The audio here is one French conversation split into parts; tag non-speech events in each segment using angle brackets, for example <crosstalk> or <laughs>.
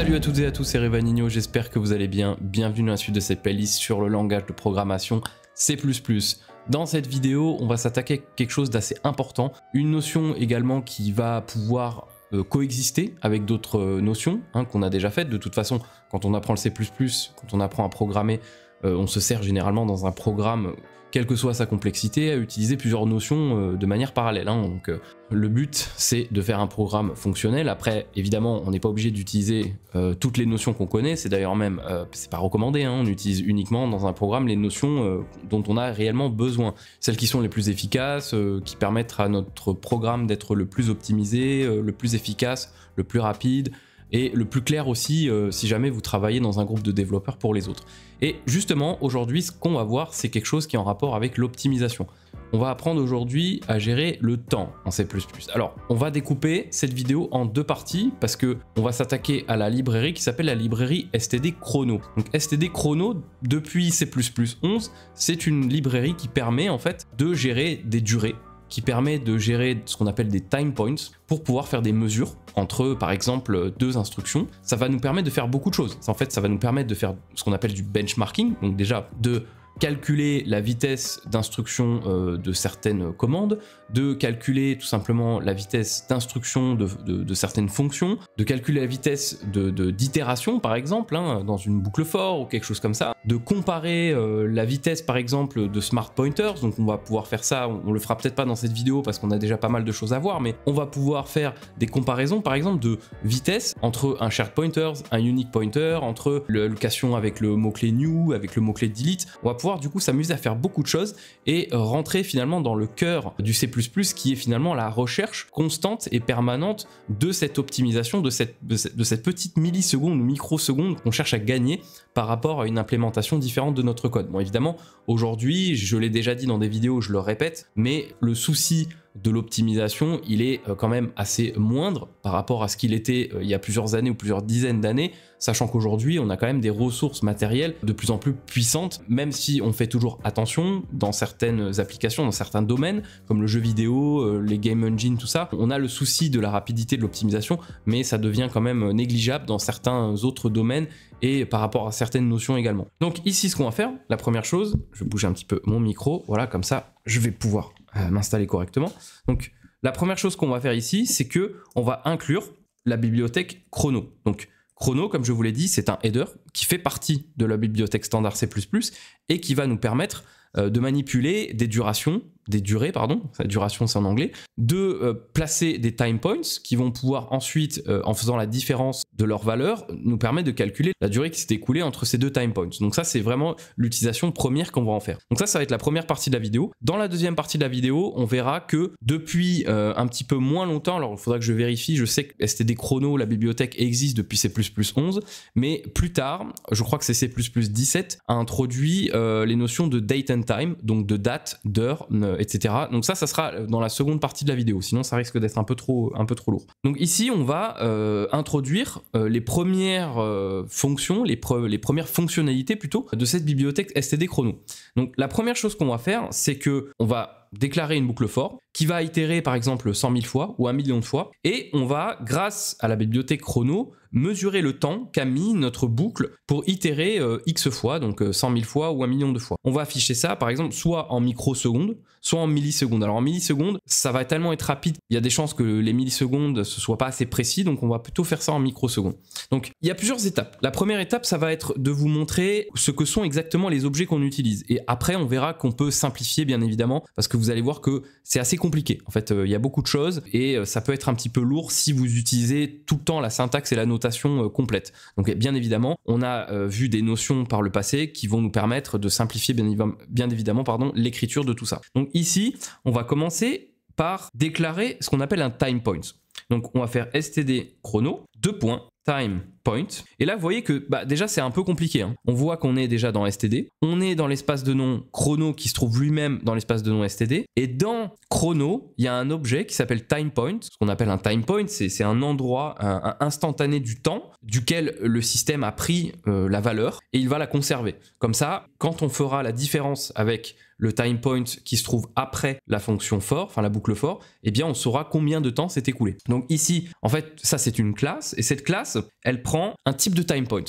Salut à toutes et à tous, c'est Revanino, j'espère que vous allez bien. Bienvenue dans la suite de cette playlist sur le langage de programmation C++. Dans cette vidéo, on va s'attaquer à quelque chose d'assez important, une notion également qui va pouvoir euh, coexister avec d'autres euh, notions hein, qu'on a déjà faites. De toute façon, quand on apprend le C++, quand on apprend à programmer, euh, on se sert généralement dans un programme quelle que soit sa complexité, à utiliser plusieurs notions euh, de manière parallèle. Hein. Donc, euh, le but, c'est de faire un programme fonctionnel. Après, évidemment, on n'est pas obligé d'utiliser euh, toutes les notions qu'on connaît. C'est d'ailleurs même, c'est pas recommandé. Hein. On utilise uniquement dans un programme les notions dont on a réellement besoin, celles qui sont les plus efficaces, qui permettent à notre programme d'être le plus optimisé, le plus efficace, le plus rapide, et le plus clair aussi euh, si jamais vous travaillez dans un groupe de développeurs pour les autres. Et justement, aujourd'hui, ce qu'on va voir, c'est quelque chose qui est en rapport avec l'optimisation. On va apprendre aujourd'hui à gérer le temps en C++. Alors, on va découper cette vidéo en deux parties parce que on va s'attaquer à la librairie qui s'appelle la librairie STD Chrono. Donc STD Chrono depuis C++ 11, c'est une librairie qui permet en fait de gérer des durées qui permet de gérer ce qu'on appelle des time points pour pouvoir faire des mesures entre, par exemple, deux instructions. Ça va nous permettre de faire beaucoup de choses. En fait, ça va nous permettre de faire ce qu'on appelle du benchmarking, donc déjà de calculer la vitesse d'instruction euh, de certaines commandes, de calculer tout simplement la vitesse d'instruction de, de, certaines fonctions, de calculer la vitesse d'itération par exemple, hein, dans une boucle for ou quelque chose comme ça, de comparer euh, la vitesse par exemple de smart pointers, donc on va pouvoir faire ça, on, le fera peut-être pas dans cette vidéo parce qu'on a déjà pas mal de choses à voir, mais on va pouvoir faire des comparaisons par exemple de vitesse entre un shared pointers, un unique pointer, entre location avec le mot-clé new, avec le mot-clé delete, on va pouvoir du coup s'amuser à faire beaucoup de choses et euh, rentrer finalement dans le cœur du C++ qui est finalement la recherche constante et permanente de cette optimisation, de cette, de cette, de cette petite milliseconde ou microseconde qu'on cherche à gagner par rapport à une implémentation différente de notre code. Bon évidemment, aujourd'hui, je l'ai déjà dit dans des vidéos, je le répète, mais le souci de l'optimisation, il est euh, quand même assez moindre par rapport à ce qu'il était euh, il y a plusieurs années ou plusieurs dizaines d'années, sachant qu'aujourd'hui on a quand même des ressources matérielles de plus en plus puissantes, même si on fait toujours attention dans certaines applications, dans certains domaines, comme le jeu vidéo, euh, les game engines, tout ça, on a le souci de la rapidité de l'optimisation, mais ça devient quand même négligeable dans certains autres domaines et par rapport à certaines notions également. Donc ici ce qu'on va faire, la première chose, je vais bouger un petit peu mon micro, voilà comme ça je vais pouvoir euh, m'installer correctement. Donc, la première chose qu'on va faire ici, c'est que on va inclure la bibliothèque chrono. Donc, chrono, comme je vous l'ai dit, c'est un header qui fait partie de la bibliothèque standard C++ et qui va nous permettre euh, de manipuler des durations des durées, pardon, la duration c'est en anglais, de euh, placer des time points qui vont pouvoir ensuite, euh, en faisant la différence de leur valeur, nous permettre de calculer la durée qui s'est écoulée entre ces deux time points. Donc ça c'est vraiment l'utilisation première qu'on va en faire. Donc ça, ça va être la première partie de la vidéo. Dans la deuxième partie de la vidéo, on verra que depuis euh, un petit peu moins longtemps, alors il faudra que je vérifie, je sais que STD chronos, la bibliothèque existe depuis C++ 11, mais plus tard, je crois que c'est C++17, 17, a introduit les notions de date and time, donc de date, d'heure euh, Donc ça, ça sera euh, dans la seconde partie de la vidéo, sinon ça risque d'être un, peu trop, un peu trop lourd. Donc ici, on va euh, introduire les premières fonctions, les, premières fonctionnalités plutôt, de cette bibliothèque STD Chrono. Donc la première chose qu'on va faire, c'est que on va déclarer une boucle for qui va itérer par exemple 100 000 fois ou 1 million de fois et on va grâce à la bibliothèque chrono mesurer le temps qu'a mis notre boucle pour itérer euh, X fois, donc 100 euh, 000 fois ou un million de fois. On va afficher ça, par exemple, soit en microsecondes, soit en millisecondes. Alors en millisecondes, ça va tellement être rapide, il y a des chances que les millisecondes ne soient pas assez précis, donc on va plutôt faire ça en microsecondes. Donc il y a plusieurs étapes. La première étape, ça va être de vous montrer ce que sont exactement les objets qu'on utilise. Et après, on verra qu'on peut simplifier, bien évidemment, parce que vous allez voir que c'est assez compliqué. En fait, euh, il y a beaucoup de choses et ça peut être un petit peu lourd si vous utilisez tout le temps la syntaxe et la note euh, complète. Donc bien évidemment, on a euh, vu des notions par le passé qui vont nous permettre de simplifier bien, évidemment pardon, l'écriture de tout ça. Donc ici, on va commencer par déclarer ce qu'on appelle un time point. Donc on va faire std chrono, deux points, time point. Et là, vous voyez que bah, déjà, c'est un peu compliqué. Hein. On voit qu'on est déjà dans STD. On est dans l'espace de nom chrono qui se trouve lui-même dans l'espace de nom STD. Et dans chrono, il y a un objet qui s'appelle time point. Ce qu'on appelle un time point, c'est un endroit instantané du temps duquel le système a pris euh, la valeur et il va la conserver. Comme ça, quand on fera la différence avec le time point qui se trouve après la fonction for, enfin la boucle for, eh bien on saura combien de temps s'est écoulé. Donc ici, en fait, ça c'est une classe et cette classe, elle prend un type de time point.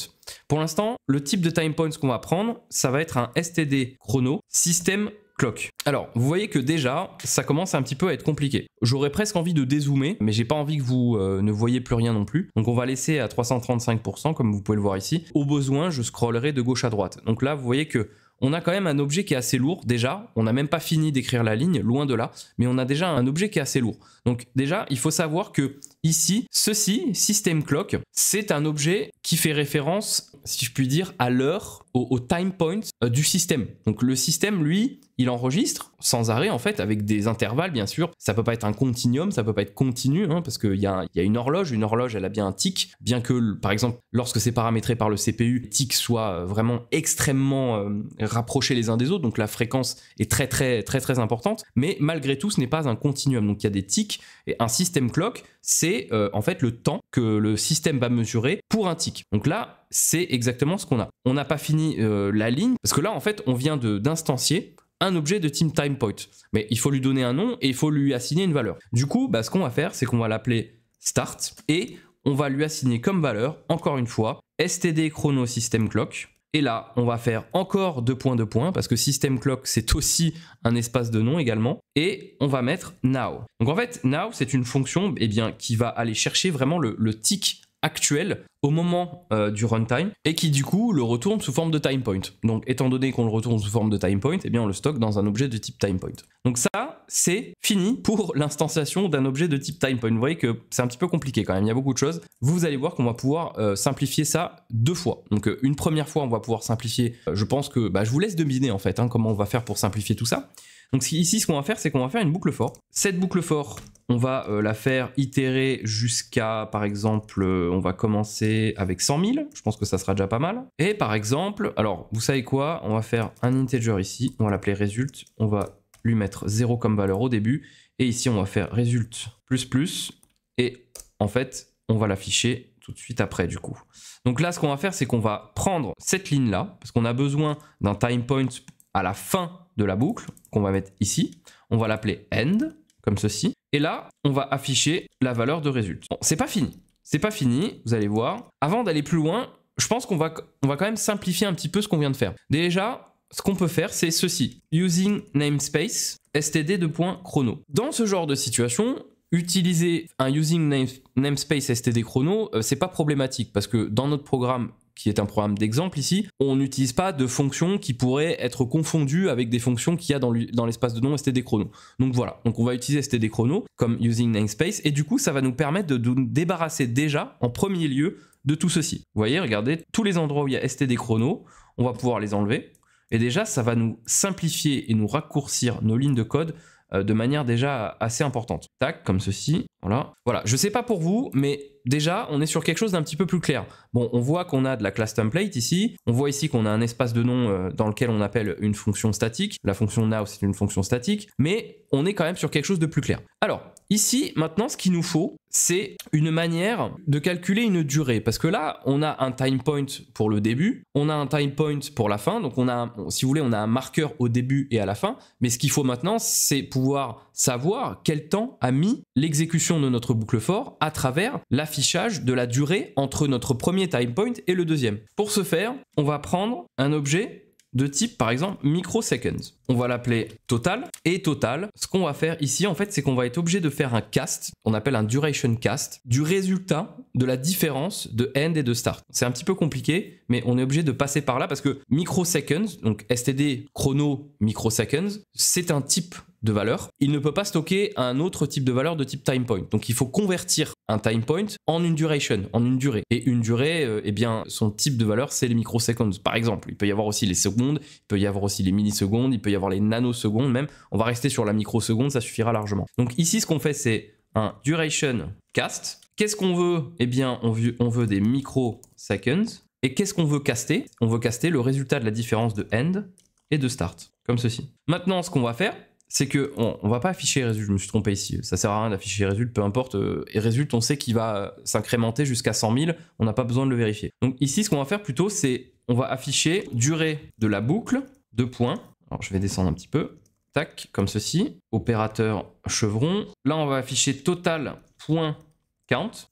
Pour l'instant, le type de time point qu'on va prendre, ça va être un STD chrono système clock. Alors, vous voyez que déjà, ça commence un petit peu à être compliqué. J'aurais presque envie de dézoomer, mais j'ai pas envie que vous euh, ne voyez plus rien non plus. Donc on va laisser à 335%, comme vous pouvez le voir ici. Au besoin, je scrollerai de gauche à droite. Donc là, vous voyez que on a quand même un objet qui est assez lourd déjà. On n'a même pas fini d'écrire la ligne, loin de là, mais on a déjà un objet qui est assez lourd. Donc déjà, il faut savoir que ici, ceci, system clock, c'est un objet qui fait référence, si je puis dire, à l'heure au, time point euh, du système. Donc le système, lui, il enregistre sans arrêt en fait avec des intervalles bien sûr. Ça peut pas être un continuum, ça peut pas être continu hein, parce qu'il y, y, a une horloge, une horloge elle a bien un tick, bien que par exemple lorsque c'est paramétré par le CPU, les tics soient euh, vraiment extrêmement euh, rapproché rapprochés les uns des autres, donc la fréquence est très très très très importante. Mais malgré tout, ce n'est pas un continuum, donc il y a des tics et un système clock, c'est en fait le temps que le système va mesurer pour un tick. Donc là, c'est exactement ce qu'on a. On n'a pas fini euh, la ligne, parce que là, en fait, on vient de d'instancier un objet de team time point. Mais il faut lui donner un nom et il faut lui assigner une valeur. Du coup, bah, ce qu'on va faire, c'est qu'on va l'appeler start et on va lui assigner comme valeur, encore une fois, std chrono system clock. Et là, on va faire encore deux points de points parce que system clock, c'est aussi un espace de nom également. Et on va mettre now. Donc en fait, now, c'est une fonction et eh bien, qui va aller chercher vraiment le, le tick actuel au moment euh, du runtime et qui du coup le retourne sous forme de time point. Donc étant donné qu'on le retourne sous forme de time point, eh bien on le stocke dans un objet de type time point. Donc ça, c'est fini pour <laughs> l'instanciation d'un objet de type time point. Vous voyez que c'est un petit peu compliqué quand même, il y a beaucoup de choses. Vous allez voir qu'on va pouvoir euh, simplifier ça deux fois. Donc euh, une première fois, on va pouvoir simplifier, je pense que bah, je vous laisse deviner en fait hein, comment on va faire pour simplifier tout ça. Donc ici, ce qu'on va faire, c'est qu'on va faire une boucle fort. Cette boucle fort, on va euh, la faire itérer jusqu'à, par exemple, euh, on va commencer avec 100 000. Je pense que ça sera déjà pas mal. Et par exemple, alors, vous savez quoi On va faire un integer ici. On va l'appeler result. On va lui mettre 0 comme valeur au début. Et ici, on va faire result plus plus. Et en fait, on va l'afficher tout de suite après, du coup. Donc là, ce qu'on va faire, c'est qu'on va prendre cette ligne-là, parce qu'on a besoin d'un time point à la fin de la boucle qu'on va mettre ici. On va l'appeler end, comme ceci. Et là, on va afficher la valeur de résultat. Bon, c'est pas fini. C'est pas fini, vous allez voir. Avant d'aller plus loin, je pense qu'on va, on va quand même simplifier un petit peu ce qu'on vient de faire. Déjà, ce qu'on peut faire, c'est ceci. Using namespace std chrono Dans ce genre de situation, utiliser un using namespace std chrono, euh, c'est pas problématique parce que dans notre programme qui est un programme d'exemple ici, on n'utilise pas de fonctions qui pourraient être confondues avec des fonctions qu'il y a dans l'espace de nom std chrono. Donc voilà, donc on va utiliser std chrono comme using namespace et du coup ça va nous permettre de nous débarrasser déjà en premier lieu de tout ceci. Vous voyez, regardez, tous les endroits où il y a std chrono, on va pouvoir les enlever et déjà ça va nous simplifier et nous raccourcir nos lignes de code euh, de manière déjà assez importante. Tac, comme ceci. Voilà. Voilà. Je sais pas pour vous, mais déjà, on est sur quelque chose d'un petit peu plus clair. Bon, on voit qu'on a de la classe template ici. On voit ici qu'on a un espace de nom euh, dans lequel on appelle une fonction statique. La fonction now, c'est une fonction statique. Mais on est quand même sur quelque chose de plus clair. Alors, ici, maintenant, ce qu'il nous faut, c'est une manière de calculer une durée. Parce que là, on a un time point pour le début, on a un time point pour la fin. Donc, on a, si vous voulez, on a un marqueur au début et à la fin. Mais ce qu'il faut maintenant, c'est pouvoir savoir quel temps a mis l'exécution de notre boucle fort à travers l'affichage de la durée entre notre premier time point et le deuxième. Pour ce faire, on va prendre un objet de type par exemple microseconds. On va l'appeler total et total. Ce qu'on va faire ici en fait c'est qu'on va être obligé de faire un cast, on appelle un duration cast, du résultat de la différence de end et de start. C'est un petit peu compliqué mais on est obligé de passer par là parce que microseconds, donc std chrono microseconds, c'est un type de valeur, il ne peut pas stocker un autre type de valeur de type time point. Donc il faut convertir un time point en une duration, en une durée. Et une durée, euh, eh bien, son type de valeur, c'est les microsecondes, par exemple. Il peut y avoir aussi les secondes, il peut y avoir aussi les millisecondes, il peut y avoir les nanosecondes même. On va rester sur la microseconde, ça suffira largement. Donc ici, ce qu'on fait, c'est un duration cast. Qu'est-ce qu'on veut Eh bien, on veut, on veut des microseconds. Et qu'est-ce qu'on veut caster On veut caster le résultat de la différence de end et de start, comme ceci. Maintenant, ce qu'on va faire, c'est que on, va pas afficher résultat. Je me suis trompé ici. Ça sert à rien d'afficher résultat, peu importe. Euh, et résultat, on sait qu'il va euh, s'incrémenter jusqu'à 100 000. On n'a pas besoin de le vérifier. Donc ici, ce qu'on va faire plutôt, c'est on va afficher durée de la boucle, de points. Alors je vais descendre un petit peu. Tac, comme ceci. Opérateur chevron. Là, on va afficher total point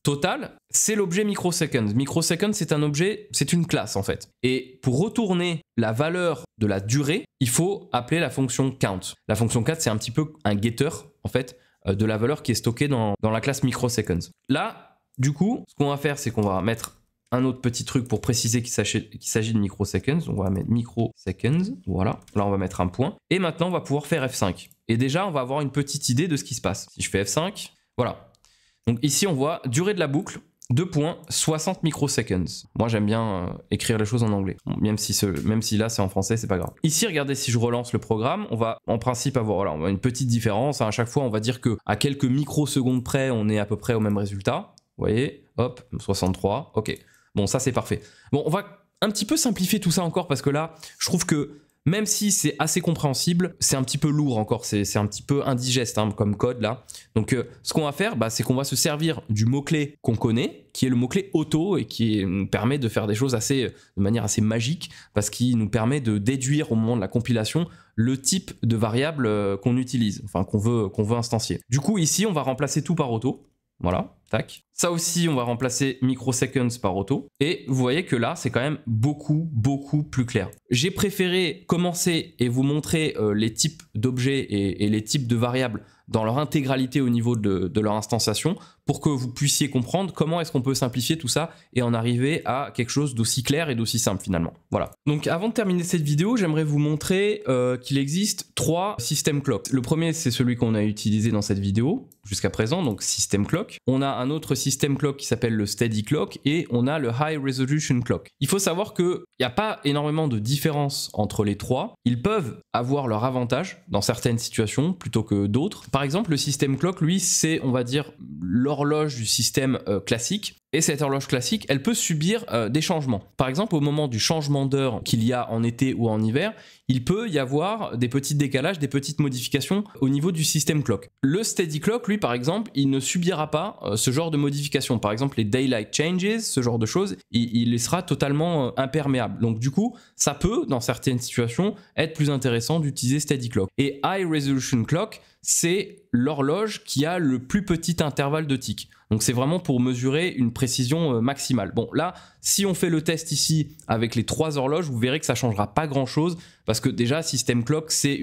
total, c'est l'objet microsecond. Microsecond, c'est un objet, c'est une classe en fait. Et pour retourner la valeur de la durée, il faut appeler la fonction count. La fonction count, c'est un petit peu un getter en fait euh, de la valeur qui est stockée dans, dans la classe microseconds. Là, du coup, ce qu'on va faire, c'est qu'on va mettre un autre petit truc pour préciser qu'il s'agit de microseconds. On va mettre microseconds. Voilà. Là, on va mettre un point. Et maintenant, on va pouvoir faire F5. Et déjà, on va avoir une petite idée de ce qui se passe. Si je fais F5, voilà. Donc ici, on voit durée de la boucle, 2 points, 60 microseconds. Moi, j'aime bien euh, écrire les choses en anglais. même, si même si là, c'est en français, c'est pas grave. Ici, regardez, si je relance le programme, on va en principe avoir une petite différence. À chaque fois, on va dire que à quelques microsecondes près, on est à peu près au même résultat. Vous voyez Hop, 63, ok. Bon, ça, c'est parfait. Bon, on va un petit peu simplifier tout ça encore parce que là, je trouve que même si c'est assez compréhensible, c'est un petit peu lourd encore, c'est un petit peu indigeste hein, comme code là. Donc euh, ce qu'on va faire, bah, c'est qu'on va se servir du mot-clé qu'on connaît, qui est le mot-clé auto et qui nous permet de faire des choses assez, euh, de manière assez magique, parce qu'il nous permet de déduire au moment de la compilation le type de variable euh, qu'on utilise, enfin qu'on veut, qu'on veut instancier. Du coup ici on va remplacer tout par auto, voilà, tac. Ça aussi, on va remplacer microseconds par auto. Et vous voyez que là, c'est quand même beaucoup, beaucoup plus clair. J'ai préféré commencer et vous montrer euh, les types d'objets et les types de variables dans leur intégralité au niveau de, leur instanciation pour que vous puissiez comprendre comment est-ce qu'on peut simplifier tout ça et en arriver à quelque chose d'aussi clair et d'aussi simple finalement. Voilà. Donc avant de terminer cette vidéo, j'aimerais vous montrer euh, qu'il existe trois systèmes clock. Le premier, c'est celui qu'on a utilisé dans cette vidéo jusqu'à présent, donc système clock. On a un autre système clock qui s'appelle le steady clock et on a le high resolution clock. Il faut savoir qu'il n'y a pas énormément de différence entre les trois. Ils peuvent avoir leur avantage dans certaines situations plutôt que d'autres. Par exemple, le système clock, lui, c'est, on va dire, l'horloge du système euh, classique. Et cette horloge classique, elle peut subir euh, des changements. Par exemple, au moment du changement d'heure qu'il y a en été ou en hiver, il peut y avoir des petits décalages, des petites modifications au niveau du système clock. Le steady clock, lui par exemple, il ne subira pas euh, ce genre de modifications. Par exemple, les daylight changes, ce genre de choses, il, il sera totalement euh, imperméable. Donc du coup, ça peut, dans certaines situations, être plus intéressant d'utiliser steady clock. Et high resolution clock, c'est l'horloge qui a le plus petit intervalle de tic. Donc c'est vraiment pour mesurer une précision euh, maximale. Bon là, si on fait le test ici avec les trois horloges, vous verrez que ça changera pas grand chose parce que déjà système clock c'est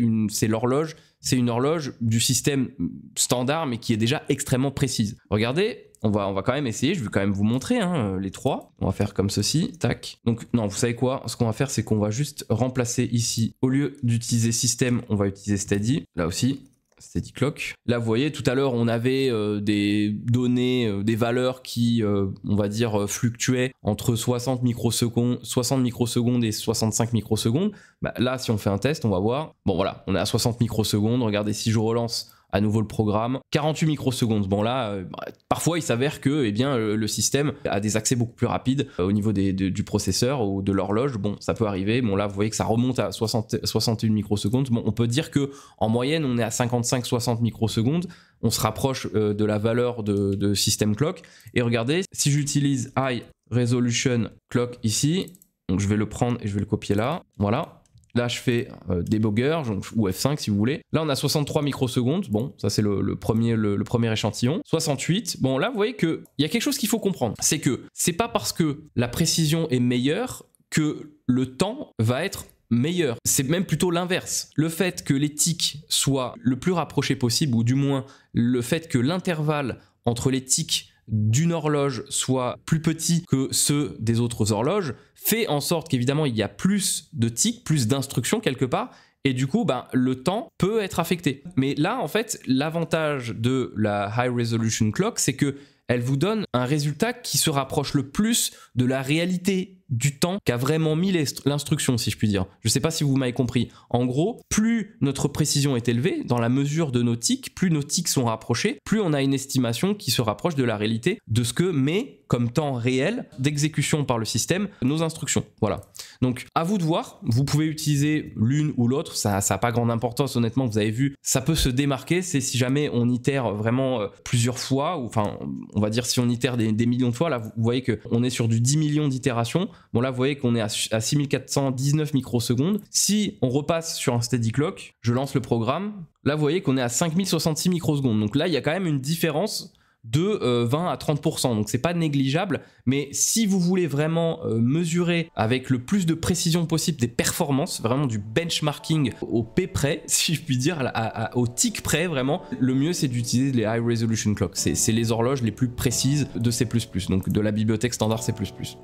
l'horloge, c'est une horloge du système standard mais qui est déjà extrêmement précise. Regardez, on va, on va quand même essayer, je vais quand même vous montrer hein, euh, les trois. On va faire comme ceci, tac. Donc non, vous savez quoi Ce qu'on va faire, c'est qu'on va juste remplacer ici, au lieu d'utiliser système, on va utiliser steady, là aussi. Steady Clock. Là, vous voyez, tout à l'heure, on avait euh, des données, euh, des valeurs qui, euh, on va dire, fluctuaient entre 60 microsecondes, 60 microsecondes et 65 microsecondes. Bah, là, si on fait un test, on va voir. Bon, voilà, on est à 60 microsecondes. Regardez, si je relance, nouveau le programme. 48 microsecondes. Bon là, euh, parfois il s'avère que eh bien, le système a des accès beaucoup plus rapides euh, au niveau des, du processeur ou de l'horloge. Bon, ça peut arriver. Bon là, vous voyez que ça remonte à 60, 61 microsecondes. Bon, on peut dire que en moyenne, on est à 55-60 microsecondes. On se rapproche euh, de la valeur de, de système clock. Et regardez, si j'utilise high resolution clock ici, donc je vais le prendre et je vais le copier là. Voilà. Là, je fais euh, debugger, ou F5 si vous voulez. Là, on a 63 microsecondes. Bon, ça, c'est le, premier, le, premier échantillon. 68. Bon, là, vous voyez qu'il y a quelque chose qu'il faut comprendre. C'est que c'est pas parce que la précision est meilleure que le temps va être meilleur. C'est même plutôt l'inverse. Le fait que les tics soient le plus rapprochés possible, ou du moins le fait que l'intervalle entre les tics d'une horloge soit plus petit que ceux des autres horloges, fait en sorte qu'évidemment il y a plus de tics, plus d'instructions quelque part, et du coup, ben, le temps peut être affecté. Mais là, en fait, l'avantage de la High Resolution Clock, c'est que elle vous donne un résultat qui se rapproche le plus de la réalité du temps qu'a vraiment mis l'instruction, si je puis dire. Je ne sais pas si vous m'avez compris. En gros, plus notre précision est élevée, dans la mesure de nos tics, plus nos tics sont rapprochés, plus on a une estimation qui se rapproche de la réalité de ce que met comme temps réel d'exécution par le système nos instructions. Voilà. Donc à vous de voir, vous pouvez utiliser l'une ou l'autre, ça n'a pas grande importance honnêtement, vous avez vu, ça peut se démarquer, c'est si jamais on itère vraiment euh, plusieurs fois, ou enfin on va dire si on itère des, des millions de fois, là vous voyez qu'on est sur du 10 millions d'itérations, Bon là, vous voyez qu'on est à, 6419 microsecondes. Si on repasse sur un steady clock, je lance le programme. Là, vous voyez qu'on est à 5066 microsecondes. Donc là, il y a quand même une différence de 20 euh, à 30%. Donc c'est pas négligeable, mais si vous voulez vraiment euh, mesurer avec le plus de précision possible des performances, vraiment du benchmarking au P près, <laughs> si je puis dire, au tic près vraiment, le mieux c'est d'utiliser les high resolution clocks. C'est les horloges les plus précises de C++, donc de la bibliothèque standard C++.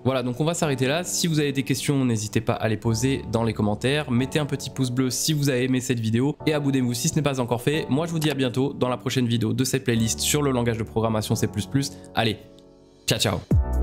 Voilà, donc on va s'arrêter là. Si vous avez des questions, n'hésitez pas à les poser dans les commentaires. Mettez un petit pouce bleu si vous avez aimé cette vidéo et abonnez-vous si ce n'est pas encore fait. Moi je vous dis à bientôt dans la prochaine vidéo de cette playlist sur le langage de programme formation C++. Allez, ciao ciao